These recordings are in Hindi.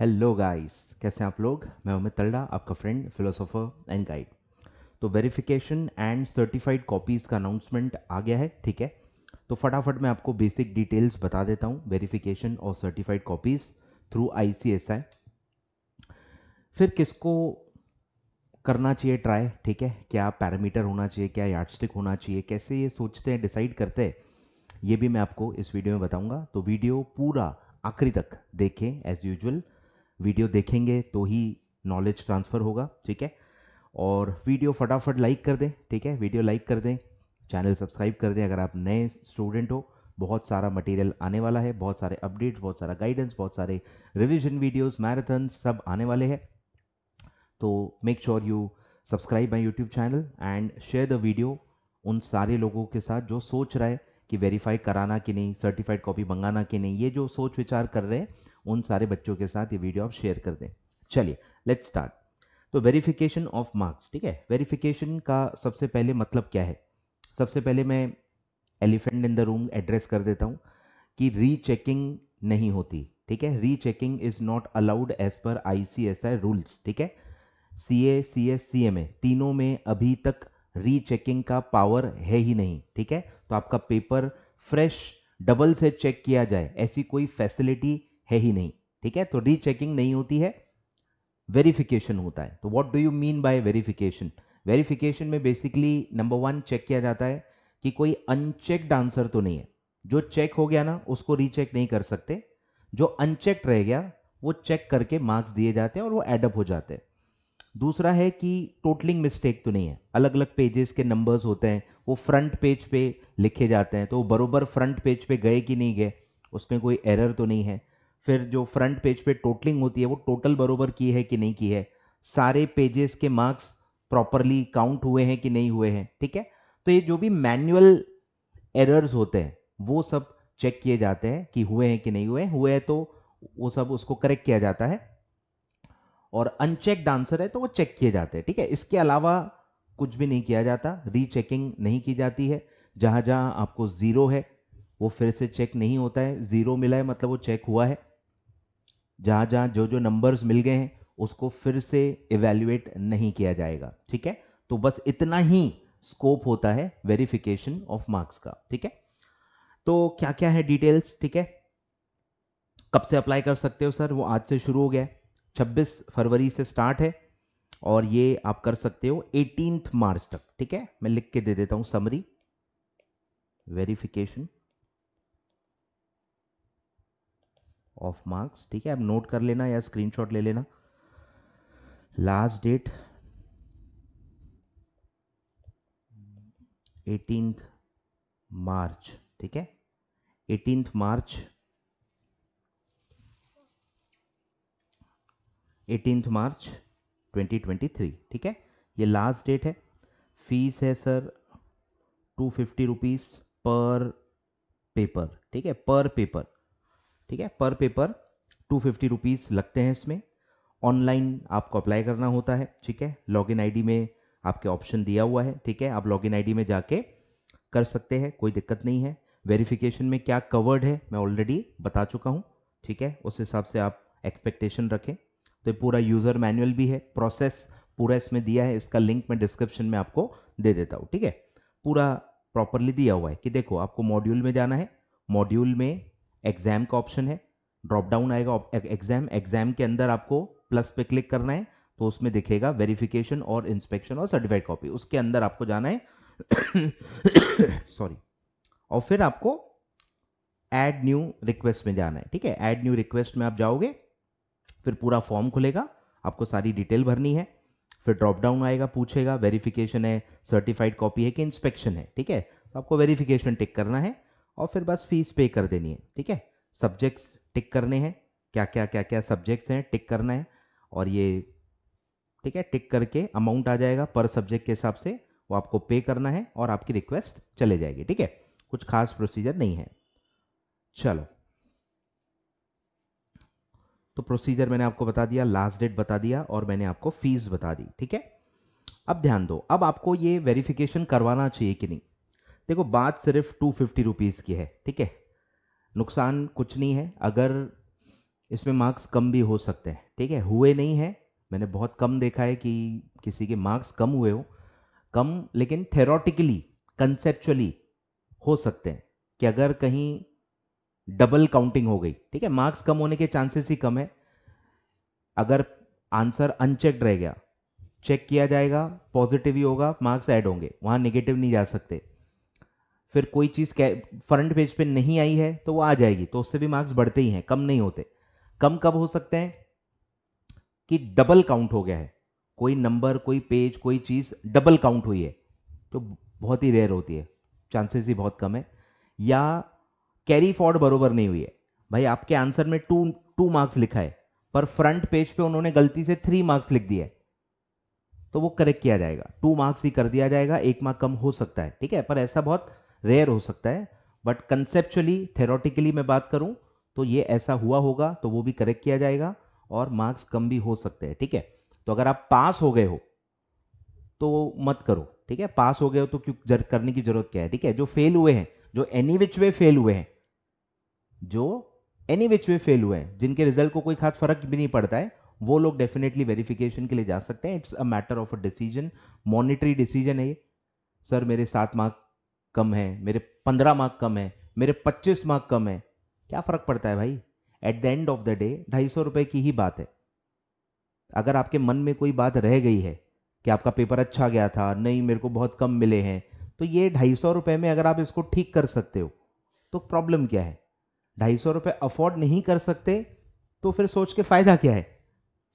हेलो गाइस कैसे हैं आप लोग मैं अमित तल्डा आपका फ्रेंड फिलोसोफर एंड गाइड तो वेरिफिकेशन एंड सर्टिफाइड कॉपीज़ का अनाउंसमेंट आ गया है ठीक है तो फटाफट मैं आपको बेसिक डिटेल्स बता देता हूँ वेरिफिकेशन और सर्टिफाइड कॉपीज़ थ्रू आई फिर किसको करना चाहिए ट्राई ठीक है क्या पैरामीटर होना चाहिए क्या यार्डस्टिक होना चाहिए कैसे ये सोचते हैं डिसाइड करते हैं ये भी मैं आपको इस वीडियो में बताऊंगा तो वीडियो पूरा आखिरी तक देखें एज यूजल वीडियो देखेंगे तो ही नॉलेज ट्रांसफ़र होगा ठीक है और वीडियो फटाफट लाइक कर दें ठीक है वीडियो लाइक कर दें चैनल सब्सक्राइब कर दें अगर आप नए स्टूडेंट हो बहुत सारा मटेरियल आने वाला है बहुत सारे अपडेट्स बहुत सारा गाइडेंस बहुत सारे रिविजन वीडियोज़ मैराथन सब आने वाले हैं तो make sure you subscribe my YouTube channel and share the video उन सारे लोगों के साथ जो सोच रहा है कि वेरीफाई कराना कि नहीं सर्टिफाइड कॉपी मंगाना कि नहीं ये जो सोच विचार कर रहे हैं उन सारे बच्चों के साथ ये वीडियो आप शेयर कर दें चलिए लेट स्टार्ट तो वेरिफिकेशन ऑफ मार्क्स ठीक है वेरिफिकेशन का सबसे पहले मतलब क्या है सबसे पहले मैं elephant in the room address कर देता हूँ कि रीचेकिंग नहीं होती ठीक है rechecking is not allowed as per I C S I rules ठीक है सी ए C S C M A तीनों में अभी तक रीचेकिंग का पावर है ही नहीं ठीक है तो आपका पेपर फ्रेश डबल से चेक किया जाए ऐसी कोई फैसिलिटी है ही नहीं ठीक है तो रीचेकिंग नहीं होती है वेरिफिकेशन होता है तो what do you mean by verification verification में बेसिकली नंबर वन चेक किया जाता है कि कोई अनचेक्ड आंसर तो नहीं है जो चेक हो गया ना उसको रीचेक नहीं कर सकते जो अनचेक्ड रह गया वो चेक करके मार्क्स दिए जाते हैं और वो एडअप हो जाते हैं दूसरा है कि टोटलिंग मिस्टेक तो नहीं है अलग अलग पेजेस के नंबर्स होते हैं वो फ्रंट पेज पे लिखे जाते हैं तो वो बरोबर फ्रंट पेज पे गए कि नहीं गए उसमें कोई एरर तो नहीं है फिर जो फ्रंट पेज पे टोटलिंग होती है वो टोटल बरोबर की है कि नहीं की है सारे पेजेस के मार्क्स प्रॉपरली काउंट हुए हैं कि नहीं हुए हैं ठीक है तो ये जो भी मैनुअल एरर्स होते हैं वो सब चेक किए जाते हैं कि हुए हैं कि नहीं हुए हैं हुए हैं तो वो सब उसको करेक्ट किया जाता है और अनचेक्ड आंसर है तो वो चेक किए जाते हैं ठीक है इसके अलावा कुछ भी नहीं किया जाता रीचेकिंग नहीं की जाती है जहाँ जहाँ आपको ज़ीरो है वो फिर से चेक नहीं होता है ज़ीरो मिला है मतलब वो चेक हुआ है जहाँ जहाँ जो जो नंबर्स मिल गए हैं उसको फिर से इवेल्युएट नहीं किया जाएगा ठीक है तो बस इतना ही स्कोप होता है वेरिफिकेशन ऑफ मार्क्स का ठीक है तो क्या क्या है डिटेल्स ठीक है कब से अप्लाई कर सकते हो सर वो आज से शुरू हो गया है छब्बीस फरवरी से स्टार्ट है और ये आप कर सकते हो एटीन मार्च तक ठीक है मैं लिख के दे देता हूं समरी वेरिफिकेशन ऑफ मार्क्स ठीक है आप नोट कर लेना या स्क्रीनशॉट ले लेना लास्ट डेट एटीनथ मार्च ठीक है एटीनथ मार्च एटीनथ मार्च 2023 ठीक है ये लास्ट डेट है फीस है sir two fifty rupees per paper ठीक है पर पेपर ठीक है पर पेपर टू फिफ्टी रुपीज़ लगते हैं इसमें ऑनलाइन आपको अप्लाई करना होता है ठीक है लॉगिन आईडी में आपके ऑप्शन दिया हुआ है ठीक है आप लॉगिन आईडी में जाके कर सकते हैं कोई दिक्कत नहीं है वेरिफिकेशन में क्या कवर्ड है मैं ऑलरेडी बता चुका हूँ ठीक है उस हिसाब से आप एक्सपेक्टेशन रखें तो पूरा यूज़र मैनुअल भी है प्रोसेस पूरा इसमें दिया है इसका लिंक मैं डिस्क्रिप्शन में आपको दे देता हूँ ठीक है पूरा प्रॉपरली दिया हुआ है कि देखो आपको मॉड्यूल में जाना है मॉड्यूल में एग्जाम का ऑप्शन है ड्रॉप डाउन आएगा एग्जाम एग्जाम के अंदर आपको प्लस पे क्लिक करना है तो उसमें दिखेगा वेरिफिकेशन और इंस्पेक्शन और सर्टिफाइड कॉपी उसके अंदर आपको जाना है सॉरी और फिर आपको एड न्यू रिक्वेस्ट में जाना है ठीक है एड न्यू रिक्वेस्ट में आप जाओगे फिर पूरा फॉर्म खुलेगा आपको सारी डिटेल भरनी है फिर ड्रॉप डाउन आएगा पूछेगा वेरिफिकेशन है सर्टिफाइड कॉपी है कि इंस्पेक्शन है ठीक है तो आपको वेरिफिकेशन टिक करना है और फिर बस फीस पे कर देनी है ठीक है सब्जेक्ट्स टिक करने हैं क्या क्या क्या क्या सब्जेक्ट्स हैं टिक करना है और ये ठीक है टिक करके अमाउंट आ जाएगा पर सब्जेक्ट के हिसाब से वो आपको पे करना है और आपकी रिक्वेस्ट चले जाएगी ठीक है कुछ खास प्रोसीजर नहीं है चलो तो प्रोसीजर मैंने आपको बता दिया लास्ट डेट बता दिया और मैंने आपको फीस बता दी ठीक है अब ध्यान दो अब आपको ये वेरिफिकेशन करवाना चाहिए कि नहीं देखो बात सिर्फ टू फिफ्टी रुपीज़ की है ठीक है नुकसान कुछ नहीं है अगर इसमें मार्क्स कम भी हो सकते हैं ठीक है हुए नहीं है मैंने बहुत कम देखा है कि किसी के मार्क्स कम हुए हो कम लेकिन थेरोटिकली कंसेप्चुअली हो सकते हैं कि अगर कहीं डबल काउंटिंग हो गई ठीक है मार्क्स कम होने के चांसेस ही कम है अगर आंसर अनचेक रह गया चेक किया जाएगा पॉजिटिव ही होगा मार्क्स ऐड होंगे वहाँ नेगेटिव नहीं जा सकते फिर कोई चीज़ फ्रंट पेज पे नहीं आई है तो वो आ जाएगी तो उससे भी मार्क्स बढ़ते ही हैं कम नहीं होते कम कब हो सकते हैं कि डबल काउंट हो गया है कोई नंबर कोई पेज कोई चीज़ डबल काउंट हुई है तो बहुत ही रेयर होती है चांसेस ही बहुत कम है या कैरी फॉर्ड बरोबर नहीं हुई है भाई आपके आंसर में टू टू मार्क्स लिखा है पर फ्रंट पेज पे उन्होंने गलती से थ्री मार्क्स लिख दिया है तो वो करेक्ट किया जाएगा टू मार्क्स ही कर दिया जाएगा एक मार्क कम हो सकता है ठीक है पर ऐसा बहुत रेयर हो सकता है बट कंसेप्चुअली थेरोटिकली मैं बात करूं तो ये ऐसा हुआ होगा तो वो भी करेक्ट किया जाएगा और मार्क्स कम भी हो सकते हैं ठीक है तो अगर आप पास हो गए हो तो मत करो ठीक है पास हो गए हो तो क्यों जर, करने की जरूरत क्या है ठीक है जो फेल हुए हैं जो एनी विच वे फेल हुए हैं जो एनी विच वे फेल हुए हैं जिनके रिजल्ट को कोई खास फर्क भी नहीं पड़ता है वो लोग डेफिनेटली वेरिफिकेशन के लिए जा सकते हैं it's a matter of a decision monetary decision है ये सर मेरे सात मार्क कम है मेरे पंद्रह मार्क कम है मेरे पच्चीस मार्क कम है क्या फ़र्क पड़ता है भाई at the end of the day ढाई सौ रुपये की ही बात है अगर आपके मन में कोई बात रह गई है कि आपका पेपर अच्छा गया था नहीं मेरे को बहुत कम मिले हैं तो ये ढाई सौ रुपये में अगर आप इसको ठीक कर सकते हो तो प्रॉब्लम क्या है ढाई सौ रुपये अफोर्ड नहीं कर सकते तो फिर सोच के फ़ायदा क्या है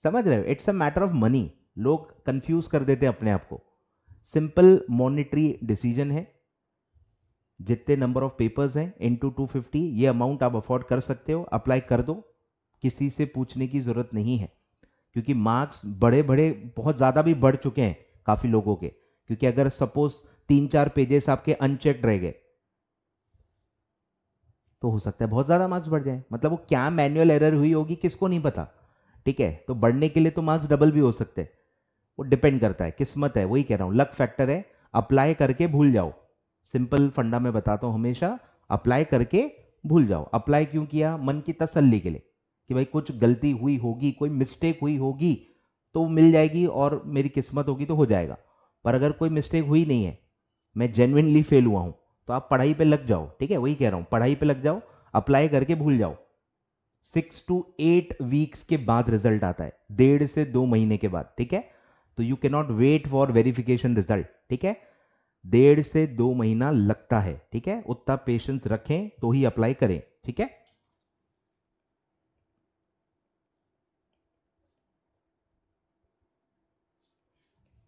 समझ रहे हो it's a matter of money लोग कंफ्यूज कर देते हैं अपने आप को सिंपल मॉनिटरी डिसीजन है जितने नंबर ऑफ पेपर्स हैं टू फिफ्टी ये अमाउंट आप अफोर्ड कर सकते हो अप्लाई कर दो किसी से पूछने की ज़रूरत नहीं है क्योंकि मार्क्स बड़े बड़े बहुत ज़्यादा भी बढ़ चुके हैं काफ़ी लोगों के क्योंकि अगर सपोज तीन चार पेजेस आपके अनचेक रह गए तो हो सकता है बहुत ज़्यादा मार्क्स बढ़ जाए मतलब वो क्या मैनुअल एरर हुई होगी किसको नहीं पता ठीक है तो बढ़ने के लिए तो मार्क्स डबल भी हो सकते हैं वो डिपेंड करता है किस्मत है वही कह रहा हूँ लक फैक्टर है अप्लाई करके भूल जाओ सिंपल फंडा में बताता हूँ हमेशा अप्लाई करके भूल जाओ अप्लाई क्यों किया मन की तसल्ली के लिए कि भाई कुछ गलती हुई होगी कोई मिस्टेक हुई होगी तो मिल जाएगी और मेरी किस्मत होगी तो हो जाएगा पर अगर कोई मिस्टेक हुई नहीं है मैं जेनविनली फेल हुआ हूँ तो आप पढ़ाई पे लग जाओ ठीक है वही कह रहा हूँ पढ़ाई पे लग जाओ अप्लाई करके भूल जाओ सिक्स टू एट वीक्स के बाद रिजल्ट आता है डेढ़ से दो महीने के बाद ठीक है तो you cannot wait for verification result ठीक है डेढ़ से दो महीना लगता है ठीक है उतना पेशेंस रखें तो ही अप्लाई करें ठीक है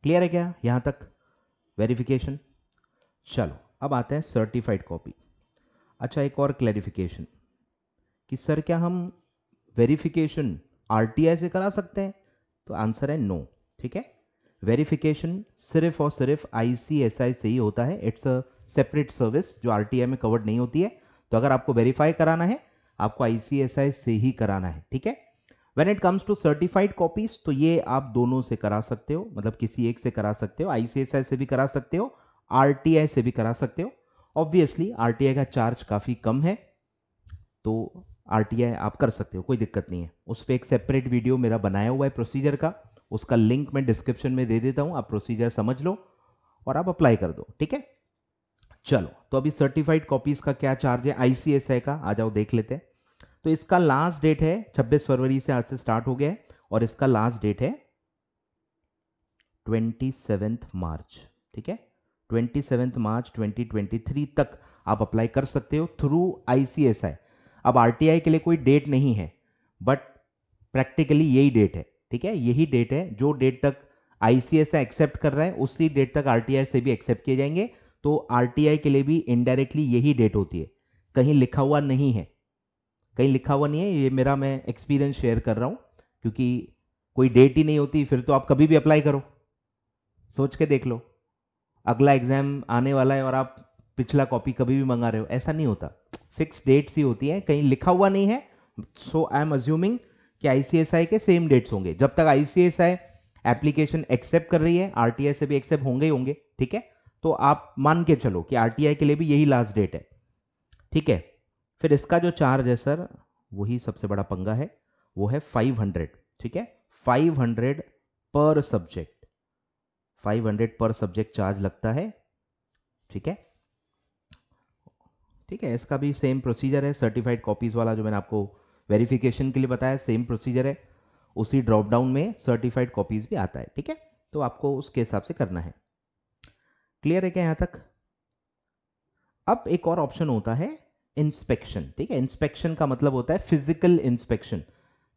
क्लियर है क्या यहां तक वेरिफिकेशन चलो अब आते हैं सर्टिफाइड कॉपी अच्छा एक और क्लैरिफिकेशन कि सर क्या हम वेरिफिकेशन आरटीआई से करा सकते हैं तो आंसर है नो ठीक है वेरिफिकेशन सिर्फ और सिर्फ आईसीएसआई से ही होता है इट्स अ सेपरेट सर्विस जो आर में कवर्ड नहीं होती है तो अगर आपको वेरीफाई कराना है आपको आईसीएसआई से ही कराना है ठीक है when it comes to certified copies तो ये आप दोनों से करा सकते हो मतलब किसी एक से करा सकते हो आईसीएसआई से भी करा सकते हो आर से भी करा सकते हो ऑब्वियसली आर का चार्ज काफ़ी कम है तो आर आप कर सकते हो कोई दिक्कत नहीं है उस पर एक सेपरेट वीडियो मेरा बनाया हुआ है प्रोसीजर का उसका लिंक मैं डिस्क्रिप्शन में दे देता हूँ आप प्रोसीजर समझ लो और आप अप्लाई कर दो ठीक है चलो तो अभी सर्टिफाइड कॉपीज का क्या चार्ज है आईसीएसआई का आ जाओ देख लेते हैं तो इसका लास्ट डेट है 26 फरवरी से आज से स्टार्ट हो गया है और इसका लास्ट डेट है ट्वेंटी मार्च ठीक है ट्वेंटी मार्च 2023 तक आप अप्लाई कर सकते हो थ्रू आईसीएसआई अब आरटीआई के लिए कोई डेट नहीं है बट प्रैक्टिकली यही डेट है ठीक है यही डेट है जो डेट तक आईसीएस एक्सेप्ट कर रहा है उसी डेट तक आरटीआई से भी एक्सेप्ट किए जाएंगे तो आरटीआई के लिए भी इनडायरेक्टली यही डेट होती है कहीं लिखा हुआ नहीं है कहीं लिखा हुआ नहीं है ये मेरा मैं एक्सपीरियंस शेयर कर रहा हूँ क्योंकि कोई डेट ही नहीं होती फिर तो आप कभी भी अप्लाई करो सोच के देख लो अगला एग्जाम आने वाला है और आप पिछला कॉपी कभी भी मंगा रहे हो ऐसा नहीं होता फिक्स डेट्स ही होती है कहीं लिखा हुआ नहीं है सो आई एम अज्यूमिंग कि आईसीएसआई के सेम डेट्स होंगे जब तक आईसीएसआई एप्लीकेशन एक्सेप्ट कर रही है आरटीआई से भी एक्सेप्ट होंगे ही होंगे ठीक है तो आप मान के चलो कि आरटीआई के लिए भी यही लास्ट डेट है ठीक है फिर इसका जो चार्ज है सर वही सबसे बड़ा पंगा है वो है फाइव ठीक है five per subject five per subject charge लगता है ठीक है ठीक है इसका भी सेम प्रोसीजर है सर्टिफाइड कॉपीज वाला जो मैंने आपको वेरिफिकेशन के लिए बताया सेम प्रोसीजर है उसी ड्रॉप डाउन में सर्टिफाइड कॉपीज भी आता है ठीक है तो आपको उसके हिसाब से करना है क्लियर है क्या यहां तक अब एक और ऑप्शन होता है इंस्पेक्शन ठीक है इंस्पेक्शन का मतलब होता है फिजिकल इंस्पेक्शन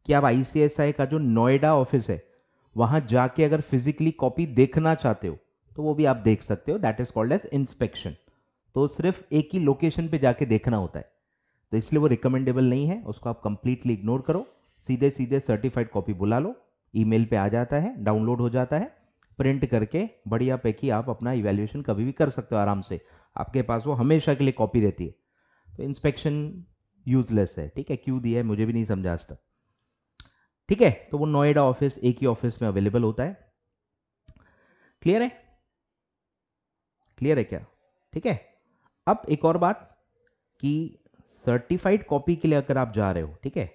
कि आप आईसीएसआई का जो नोएडा ऑफिस है वहां जाके अगर फिजिकली कॉपी देखना चाहते हो तो वो भी आप देख सकते हो that is called as inspection तो सिर्फ एक ही लोकेशन पे जाके देखना होता है तो इसलिए वो रिकमेंडेबल नहीं है उसको आप कंप्लीटली इग्नोर करो सीधे सीधे सर्टिफाइड कॉपी बुला लो ईमेल पे आ जाता है डाउनलोड हो जाता है प्रिंट करके बढ़िया पैकी आप अपना इवेल्युएशन कभी भी कर सकते हो आराम से आपके पास वो हमेशा के लिए कॉपी रहती है तो इंस्पेक्शन यूजलेस है ठीक है क्यों दिया है मुझे भी नहीं समझा आज तक ठीक है तो वो नोएडा ऑफिस एक ही ऑफिस में अवेलेबल होता है क्लियर है क्लियर है क्या ठीक है अब एक और बात कि सर्टिफाइड कॉपी के लिए अगर आप जा रहे हो ठीक है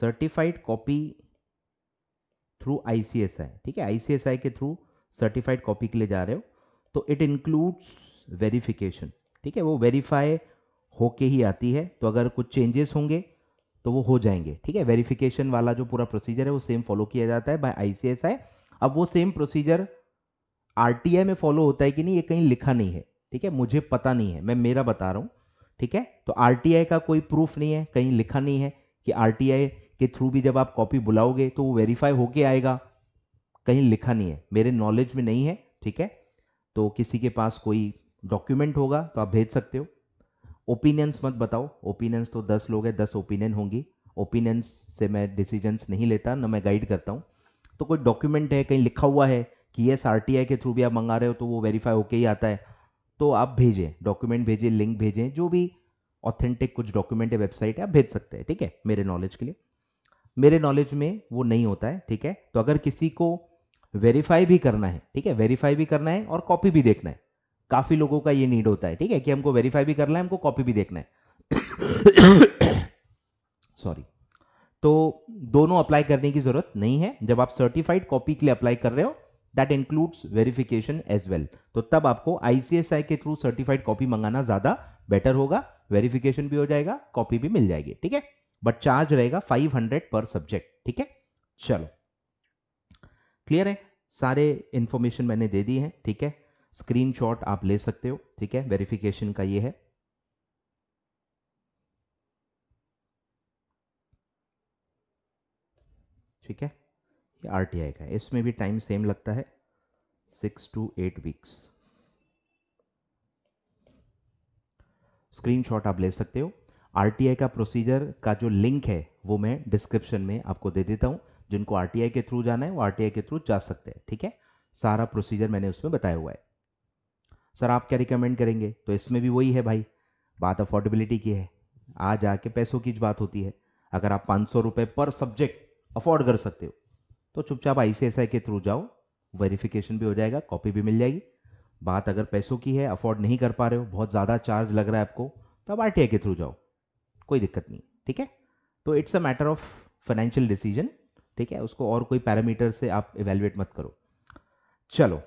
सर्टिफाइड कॉपी थ्रू आईसीएसआई ठीक है आईसीएसआई के थ्रू सर्टिफाइड कॉपी के लिए जा रहे हो तो इट इंक्लूड्स वेरिफिकेशन ठीक है वो वेरीफाई होके ही आती है तो अगर कुछ चेंजेस होंगे तो वो हो जाएंगे ठीक है वेरिफिकेशन वाला जो पूरा प्रोसीजर है वो सेम फॉलो किया जाता है बाय आईसीएसआई अब वो सेम प्रोसीजर आरटीआई में फॉलो होता है कि नहीं ये कहीं लिखा नहीं है ठीक है मुझे पता नहीं है मैं मेरा बता रहा हूँ ठीक है तो आर का कोई प्रूफ नहीं है कहीं लिखा नहीं है कि आर के थ्रू भी जब आप कॉपी बुलाओगे तो वो वेरीफाई होके आएगा कहीं लिखा नहीं है मेरे नॉलेज में नहीं है ठीक है तो किसी के पास कोई डॉक्यूमेंट होगा तो आप भेज सकते हो ओपिनियंस मत बताओ ओपिनियंस तो दस लोग हैं दस ओपिनियन होंगी ओपिनियंस से मैं डिसीजंस नहीं लेता ना मैं गाइड करता हूँ तो कोई डॉक्यूमेंट है कहीं लिखा हुआ है कि येस आर के थ्रू भी आप मंगा रहे हो तो वो वेरीफाई होके ही आता है तो आप भेजें डॉक्यूमेंट भेजें लिंक भेजें जो भी ऑथेंटिक कुछ डॉक्यूमेंट या वेबसाइट है आप भेज सकते हैं ठीक है मेरे नॉलेज के लिए मेरे नॉलेज में वो नहीं होता है ठीक है तो अगर किसी को वेरीफाई भी करना है ठीक है वेरीफाई भी करना है और कॉपी भी देखना है काफ़ी लोगों का ये नीड होता है ठीक है कि हमको वेरीफाई भी करना है हमको कॉपी भी देखना है सॉरी तो दोनों अप्लाई करने की ज़रूरत नहीं है जब आप सर्टिफाइड कॉपी के लिए अप्लाई कर रहे हो that includes verification as well तो तब आपको आईसीएसआई के थ्रू सर्टिफाइड कॉपी मंगाना ज्यादा बेटर होगा वेरिफिकेशन भी हो जाएगा कॉपी भी मिल जाएगी ठीक है बट चार्ज रहेगा फाइव हंड्रेड पर सब्जेक्ट ठीक है चलो क्लियर है सारे इंफॉर्मेशन मैंने दे दी है ठीक है स्क्रीनशॉट आप ले सकते हो ठीक है वेरिफिकेशन का ये है ठीक है ये आर का है इसमें भी टाइम सेम लगता है six to eight weeks screenshot आप ले सकते हो आर का प्रोसीजर का जो लिंक है वो मैं डिस्क्रिप्शन में आपको दे देता हूँ जिनको आर के थ्रू जाना है वो आर के थ्रू जा सकते हैं ठीक है सारा प्रोसीजर मैंने उसमें बताया हुआ है सर आप क्या रिकमेंड करेंगे तो इसमें भी वही है भाई बात अफोर्डेबिलिटी की है आज आके पैसों की बात होती है अगर आप पाँच सौ रुपये पर सब्जेक्ट अफोर्ड कर सकते हो तो चुपचाप आई के थ्रू जाओ वेरिफिकेशन भी हो जाएगा कॉपी भी मिल जाएगी बात अगर पैसों की है अफोर्ड नहीं कर पा रहे हो बहुत ज़्यादा चार्ज लग रहा है आपको तो आप आर के थ्रू जाओ कोई दिक्कत नहीं ठीक है तो it's a matter of financial decision ठीक है उसको और कोई पैरामीटर से आप इवेल्युएट मत करो चलो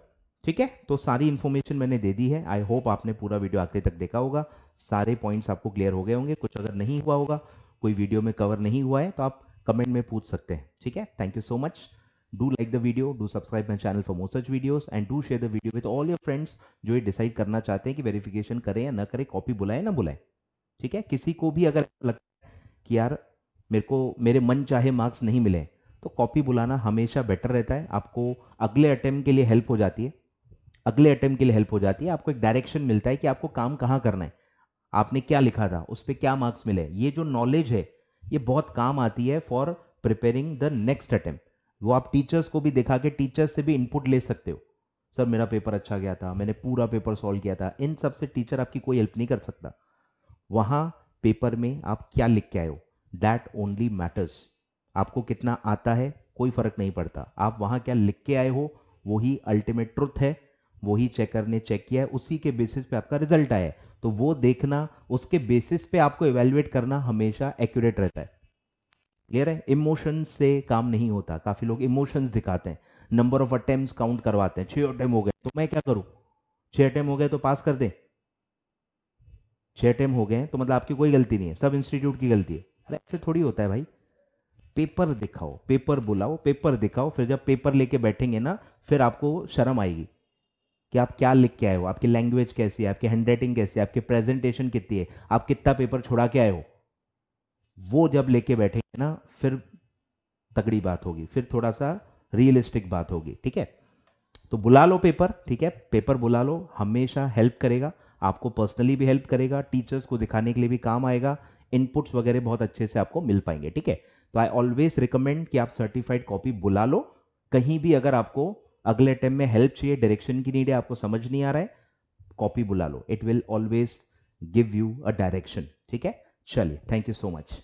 ठीक है तो सारी इन्फॉर्मेशन मैंने दे दी है आई होप आपने पूरा वीडियो आखिर तक देखा होगा सारे पॉइंट्स आपको क्लियर हो गए होंगे कुछ अगर नहीं हुआ होगा कोई वीडियो में कवर नहीं हुआ है तो आप कमेंट में पूछ सकते हैं ठीक है thank you so much do like the video do subscribe my channel for more such video and do share the video with all your friends जो ये डिसाइड करना चाहते हैं कि वेरिफिकेशन करें या ना करें कॉपी बुलाए ना बुलाए ठीक है किसी को भी अगर लगता है कि यार मेरे को मेरे मन चाहे मार्क्स नहीं मिले तो कॉपी बुलाना हमेशा बेटर रहता है आपको अगले अटेम्प्ट के लिए हेल्प हो जाती है अगले अटेम्प्ट के लिए हेल्प हो जाती है आपको एक डायरेक्शन मिलता है कि आपको काम कहाँ करना है आपने क्या लिखा था उस पर क्या मार्क्स मिले ये जो नॉलेज है ये बहुत काम आती है for preparing the next attempt वो आप टीचर्स को भी दिखा के टीचर्स से भी इनपुट ले सकते हो सर मेरा पेपर अच्छा गया था मैंने पूरा पेपर सॉल्व किया था इन सब से टीचर आपकी कोई हेल्प नहीं कर सकता वहां पेपर में आप क्या लिख के आए हो दैट ओनली मैटर्स आपको कितना आता है कोई फर्क नहीं पड़ता आप वहां क्या लिख के आए हो वही अल्टीमेट ट्रुथ है वही चेकर ने चेक किया है उसी के बेसिस पे आपका रिजल्ट आया है तो वो देखना उसके बेसिस पे आपको इवेल्युएट करना हमेशा एक्यूरेट रहता है क्लियर है इमोशंस से काम नहीं होता काफी लोग इमोशंस दिखाते हैं नंबर ऑफ अटेम्प्ट काउंट करवाते हैं छह अटेम्प हो गए तो मैं क्या करूं छह अटेम्प हो गए तो पास कर दे छह अटेम्प हो गए तो मतलब आपकी कोई गलती नहीं है सब इंस्टीट्यूट की गलती है अरे ऐसे थोड़ी होता है भाई पेपर दिखाओ पेपर बुलाओ पेपर दिखाओ फिर जब पेपर लेके बैठेंगे ना फिर आपको शर्म आएगी कि आप क्या लिख के आए हो आपकी लैंग्वेज कैसी है आपकी हैंड राइटिंग कैसी है आपकी प्रेजेंटेशन कितनी है आप कितना पेपर छोड़ा के आए हो वो जब लेके बैठेंगे ना फिर तगड़ी बात होगी फिर थोड़ा सा रियलिस्टिक बात होगी ठीक है तो बुला लो पेपर ठीक है पेपर बुला लो हमेशा हेल्प करेगा आपको पर्सनली भी हेल्प करेगा टीचर्स को दिखाने के लिए भी काम आएगा इनपुट्स वगैरह बहुत अच्छे से आपको मिल पाएंगे ठीक है तो आई ऑलवेज रिकमेंड कि आप सर्टिफाइड कॉपी बुला लो कहीं भी अगर आपको अगले अटैम्प में हेल्प चाहिए डायरेक्शन की नीड है आपको समझ नहीं आ रहा है कॉपी बुला लो it will always give you a direction ठीक है चलिए थैंक यू सो मच